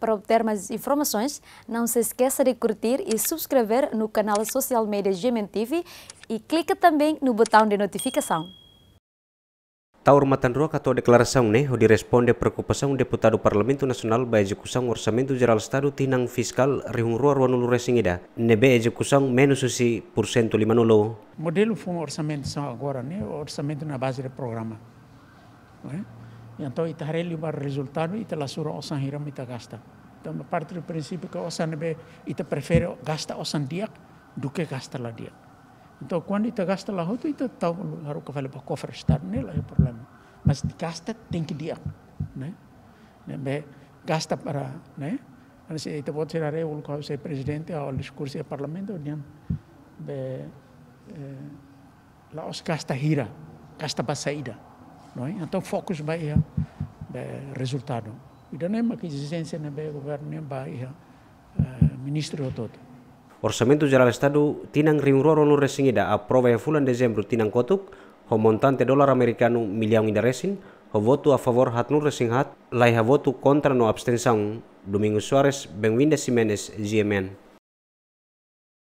Para obter mais informações, não se esqueça de curtir e subscrever no canal Social Media Gemen TV e clique também no botão de notificação. Taurmatan Rua Catua Declaração NE né, responde preocupação deputado Parlamento Nacional ba execução Orçamento Geral Estado Tinang Fiscal Rihung Rua Rua Nulu Resingida. execução menos usi cento lima nulo. Modelo foi um orçamento agora, né? orçamento na base do programa. Não é? Então, itareli o resultado e la sura o san hiram ita gasta. Então, parte do princípio que o san ita prefere gasta osan san diak do que gasta la diak. Então, quando ita gasta la hoto, ita tau haru ka vale pa pues, koffer estar não é o problema. Mas gasta tem que diak, né? Be gasta para, né? Mas ita pode ser are ul ka se presidente ou discurso do parlamento, né? Be eh, la os gasta hira, gasta saída. é? então focus Bahia, bem, resultado. E da nem que exigência nem bem governo nem Bahia, ministro todo. Orçamento Geral Estado tinang ringroro nu resingida aprova fulan Desember tinang kotuk homontante dolar americano milhão ida resin ho voto a favor hat nu resing hat lai ha voto contra no abstenção Domingo Soares Benvinda Simenes GMN